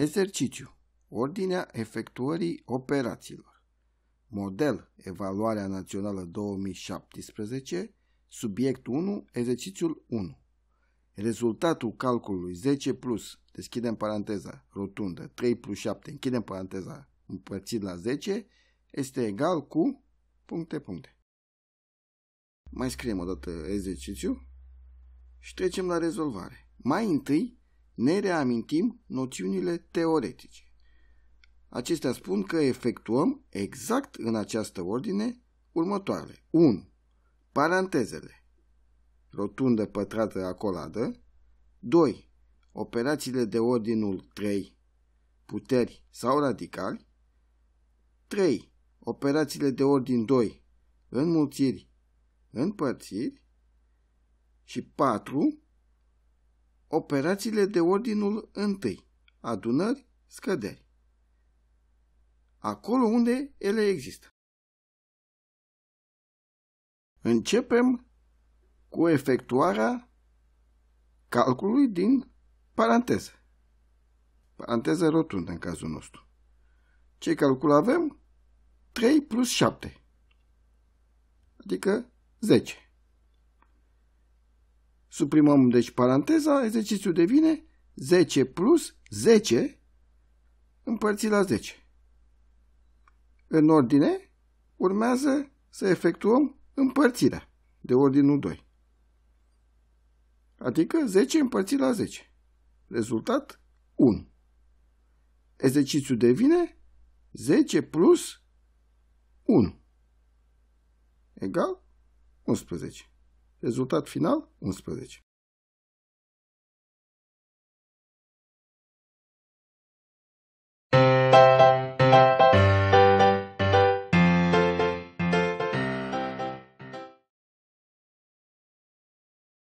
Exercițiu. Ordinea efectuării operațiilor. Model. Evaluarea națională 2017. Subiect 1. Exercițiul 1. Rezultatul calculului 10 plus, deschidem paranteza, rotundă, 3 plus 7, închidem paranteza, împărțit la 10, este egal cu puncte, puncte. Mai scriem o dată exercițiu și trecem la rezolvare. Mai întâi ne reamintim noțiunile teoretice. Acestea spun că efectuăm exact în această ordine următoarele. 1. Parantezele. Rotundă, pătrată, acoladă. 2. Operațiile de ordinul 3. Puteri sau radicali. 3. Operațiile de ordin 2. Înmulțiri, împărțiri. Și 4 operațiile de ordinul întâi, adunări, scăderi. Acolo unde ele există. Începem cu efectuarea calculului din paranteză. Paranteză rotundă în cazul nostru. Ce calcul avem? 3 plus 7, adică 10. Suprimăm deci paranteza, exercițiul devine 10 plus 10 împărțit la 10. În ordine urmează să efectuăm împărțirea de ordinul 2. Adică 10 împărțit la 10. Rezultat 1. Exercițiul devine 10 plus 1 egal 11. Rezultat final 11. Thank you.